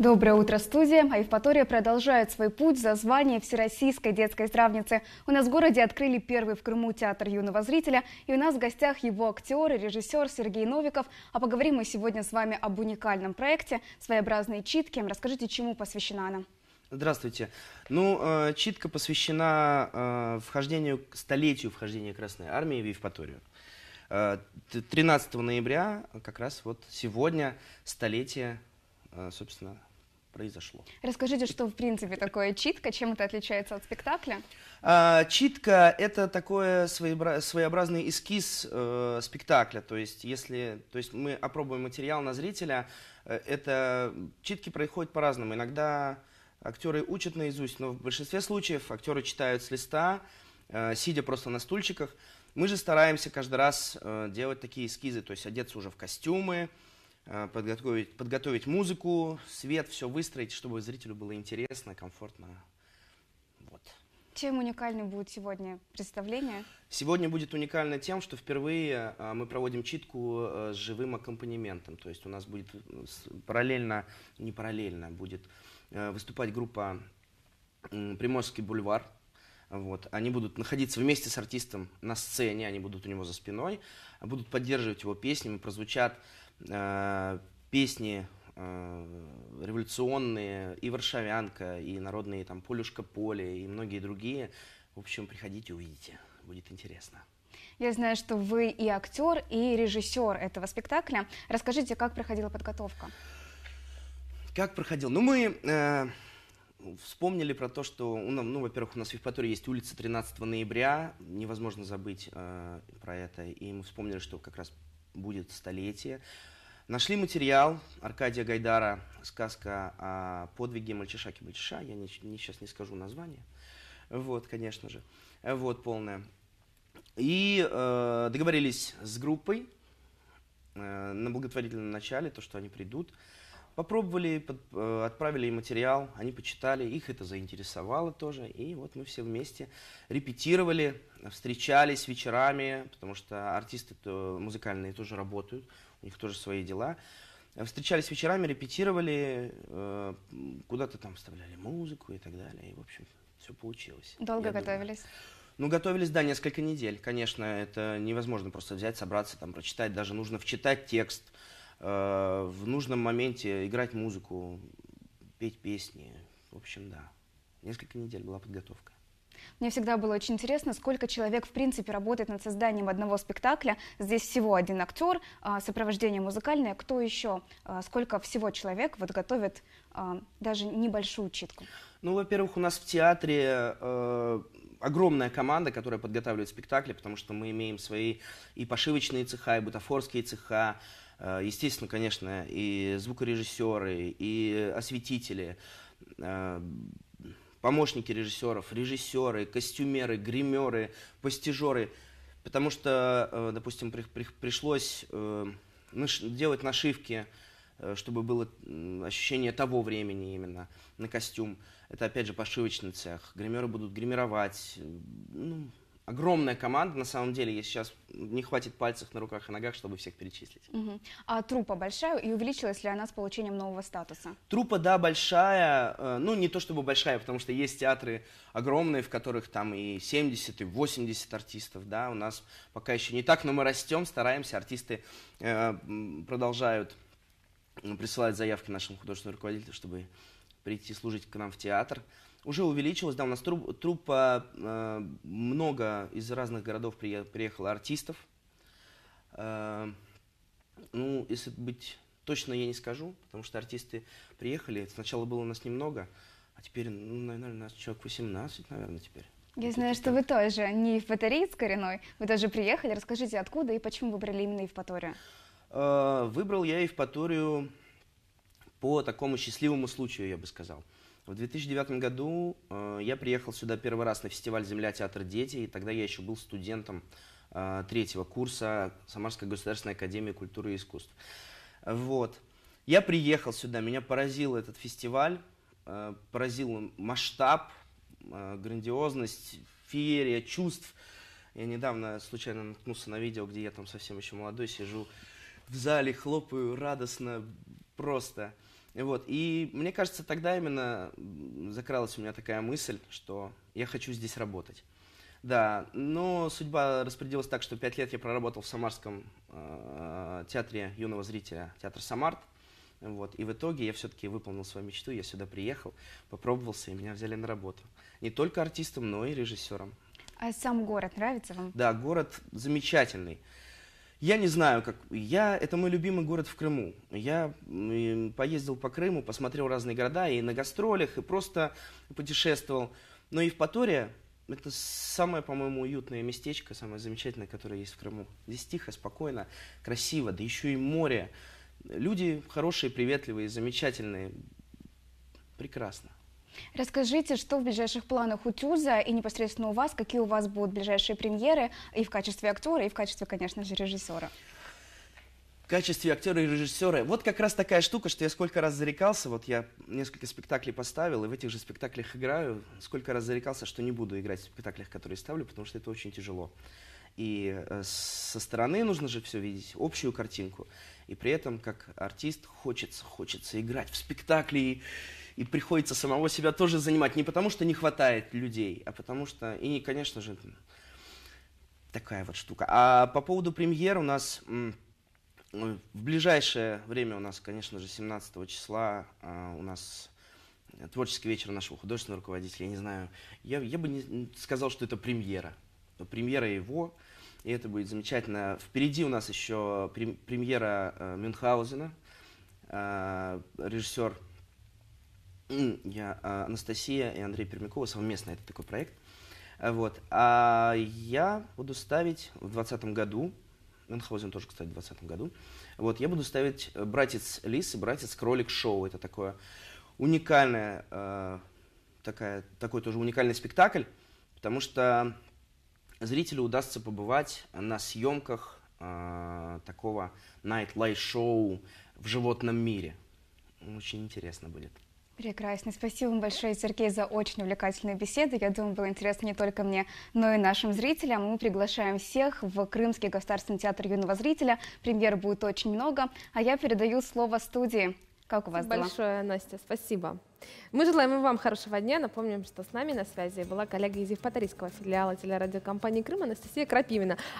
Доброе утро, студия. Евпатория продолжает свой путь за звание Всероссийской детской здравницы. У нас в городе открыли первый в Крыму театр юного зрителя, и у нас в гостях его актер и режиссер Сергей Новиков. А поговорим мы сегодня с вами об уникальном проекте «Своеобразные читки». Расскажите, чему посвящена она? Здравствуйте. Ну, э, читка посвящена э, вхождению, столетию вхождения Красной Армии в Евпаторию. 13 э, ноября, как раз вот сегодня, столетие, собственно, произошло. Расскажите, что в принципе такое читка, чем это отличается от спектакля? А, читка – это такой своеобразный эскиз э, спектакля, то есть если, то есть мы опробуем материал на зрителя, э, это читки происходят по-разному. Иногда актеры учат наизусть, но в большинстве случаев актеры читают с листа, э, сидя просто на стульчиках. Мы же стараемся каждый раз э, делать такие эскизы, то есть одеться уже в костюмы, Э, подготовить, подготовить музыку, свет, все выстроить, чтобы зрителю было интересно, комфортно. Вот. Чем уникальным будет сегодня представление? Сегодня будет уникально тем, что впервые э, мы проводим читку э, с живым аккомпанементом. То есть у нас будет параллельно, не параллельно, будет выступать группа «Приморский бульвар», вот. Они будут находиться вместе с артистом на сцене, они будут у него за спиной, будут поддерживать его песни, прозвучат Э, песни э, революционные, и «Варшавянка», и народные там «Полюшка поле», и многие другие. В общем, приходите, увидите. Будет интересно. Я знаю, что вы и актер, и режиссер этого спектакля. Расскажите, как проходила подготовка? Как проходил? Ну, мы э, вспомнили про то, что, у нас ну, во-первых, у нас в Евпатории есть улица 13 ноября, невозможно забыть э, про это, и мы вспомнили, что как раз будет столетие. Нашли материал Аркадия Гайдара, сказка о подвиге мальчишаки мальчиша. Я не, не, сейчас не скажу название. Вот, конечно же. Вот, полное. И э, договорились с группой э, на благотворительном начале, то, что они придут. Попробовали, под, э, отправили им материал, они почитали, их это заинтересовало тоже. И вот мы все вместе репетировали, встречались вечерами, потому что артисты то, э, музыкальные тоже работают, у них тоже свои дела. Встречались вечерами, репетировали, э, куда-то там вставляли музыку и так далее. И, в общем, все получилось. Долго готовились? Думаю. Ну, готовились, да, несколько недель. Конечно, это невозможно просто взять, собраться, там, прочитать. Даже нужно вчитать текст, Э, в нужном моменте играть музыку, петь песни. В общем, да. Несколько недель была подготовка. Мне всегда было очень интересно, сколько человек, в принципе, работает над созданием одного спектакля. Здесь всего один актер, э, сопровождение музыкальное. Кто еще? Э, сколько всего человек вот готовит даже небольшую читку? Ну, во-первых, у нас в театре э, огромная команда, которая подготавливает спектакли, потому что мы имеем свои и пошивочные цеха, и бутафорские цеха, Э, естественно, конечно, и звукорежиссеры, и осветители, э, помощники режиссеров, режиссеры, костюмеры, гримеры, постижеры. Потому что, э, допустим, при, при, пришлось делать нашивки, чтобы было ощущение того времени именно на костюм. Это, опять же, пошивочный цех. Гримеры будут гримировать. Ну, огромная команда, на самом деле, если сейчас не хватит пальцев на руках и ногах, чтобы всех перечислить. Угу. А трупа большая и увеличилась ли она с получением нового статуса? Трупа, да, большая, э, ну не то чтобы большая, потому что есть театры огромные, в которых там и 70, и 80 артистов, да, у нас пока еще не так, но мы растем, стараемся, артисты э, продолжают присылать заявки нашему художественному руководителю, чтобы прийти служить к нам в театр уже увеличилось, да, у нас труп, труппа, э, много из разных городов приехало артистов. Э, ну, если быть точно, я не скажу, потому что артисты приехали, сначала было у нас немного, а теперь, ну, наверное, нас человек 18, наверное, теперь. Я знаю, что вы тоже не евпаториец коренной, вы тоже приехали. Расскажите, откуда и почему выбрали именно Евпаторию? Э, выбрал я Евпаторию по такому счастливому случаю, я бы сказал. В 2009 году э, я приехал сюда первый раз на фестиваль «Земля. Театр. Дети», и тогда я еще был студентом э, третьего курса Самарской государственной академии культуры и искусств. Вот. Я приехал сюда, меня поразил этот фестиваль, э, поразил масштаб, э, грандиозность, феерия чувств. Я недавно случайно наткнулся на видео, где я там совсем еще молодой, сижу в зале, хлопаю радостно, просто. Вот. И мне кажется, тогда именно закралась у меня такая мысль, что я хочу здесь работать. Да, но судьба распорядилась так, что пять лет я проработал в Самарском э, театре юного зрителя, театр «Самарт». Вот. И в итоге я все-таки выполнил свою мечту, я сюда приехал, попробовался, и меня взяли на работу. Не только артистом, но и режиссером. А сам город нравится вам? Да, город замечательный. Я не знаю, как... Я... Это мой любимый город в Крыму. Я поездил по Крыму, посмотрел разные города, и на гастролях, и просто путешествовал. Но и в Евпатория – это самое, по-моему, уютное местечко, самое замечательное, которое есть в Крыму. Здесь тихо, спокойно, красиво, да еще и море. Люди хорошие, приветливые, замечательные. Прекрасно. Расскажите, что в ближайших планах у Тюза и непосредственно у вас, какие у вас будут ближайшие премьеры и в качестве актера, и в качестве, конечно же, режиссера? В качестве актера и режиссера. Вот как раз такая штука, что я сколько раз зарекался, вот я несколько спектаклей поставил, и в этих же спектаклях играю, сколько раз зарекался, что не буду играть в спектаклях, которые ставлю, потому что это очень тяжело. И э, со стороны нужно же все видеть, общую картинку. И при этом, как артист, хочется, хочется играть в спектакли, и приходится самого себя тоже занимать. Не потому, что не хватает людей, а потому что... И, конечно же, такая вот штука. А по поводу премьер у нас... В ближайшее время у нас, конечно же, 17 числа а, у нас творческий вечер нашего художественного руководителя. Я не знаю, я, я бы не сказал, что это премьера. Премьера его, и это будет замечательно. Впереди у нас еще премьера э, Мюнхгаузена, а, режиссер я, а, Анастасия и Андрей Пермякова совместно это такой проект. Э, вот. А я буду ставить в 2020 году, Мюнхгаузен тоже, кстати, в 2020 году, вот, я буду ставить э, «Братец Лис» и «Братец Кролик Шоу». Это такое уникальное, э, такая, такой тоже уникальный спектакль, потому что зрителю удастся побывать на съемках э, такого nightlife-шоу в животном мире. Очень интересно будет. Прекрасно. Спасибо вам большое, Сергей, за очень увлекательную беседу. Я думаю, было интересно не только мне, но и нашим зрителям. Мы приглашаем всех в Крымский государственный театр юного зрителя. Премьер будет очень много. А я передаю слово студии. Как у вас большое, дела? Большое, Настя, спасибо. Мы желаем вам хорошего дня. Напомним, что с нами на связи была коллега из Евпаторийского филиала телерадиокомпании Крыма Анастасия Крапивина.